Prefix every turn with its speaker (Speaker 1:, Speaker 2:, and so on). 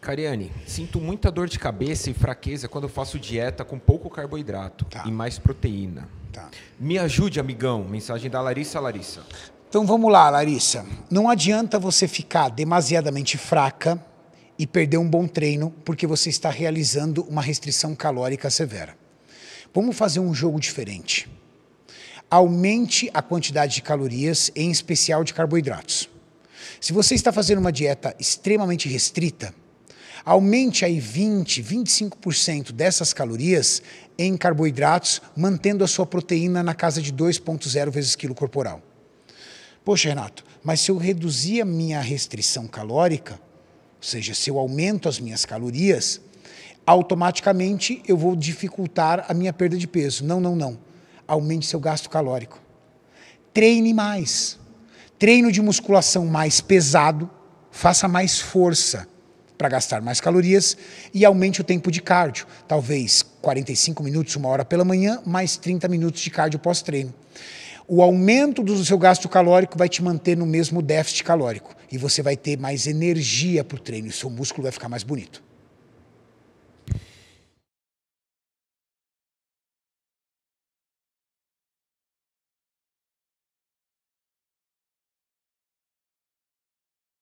Speaker 1: Cariane, sinto muita dor de cabeça e fraqueza quando faço dieta com pouco carboidrato tá. e mais proteína. Tá. Me ajude, amigão. Mensagem da Larissa Larissa. Então vamos lá, Larissa. Não adianta você ficar demasiadamente fraca e perder um bom treino porque você está realizando uma restrição calórica severa. Vamos fazer um jogo diferente. Aumente a quantidade de calorias, em especial de carboidratos. Se você está fazendo uma dieta extremamente restrita, Aumente aí 20, 25% dessas calorias em carboidratos, mantendo a sua proteína na casa de 2,0 vezes quilo corporal. Poxa, Renato, mas se eu reduzir a minha restrição calórica, ou seja, se eu aumento as minhas calorias, automaticamente eu vou dificultar a minha perda de peso. Não, não, não. Aumente seu gasto calórico. Treine mais. Treino de musculação mais pesado, faça mais força, para gastar mais calorias e aumente o tempo de cardio, talvez 45 minutos, uma hora pela manhã, mais 30 minutos de cardio pós-treino. O aumento do seu gasto calórico vai te manter no mesmo déficit calórico e você vai ter mais energia para o treino, seu músculo vai ficar mais bonito.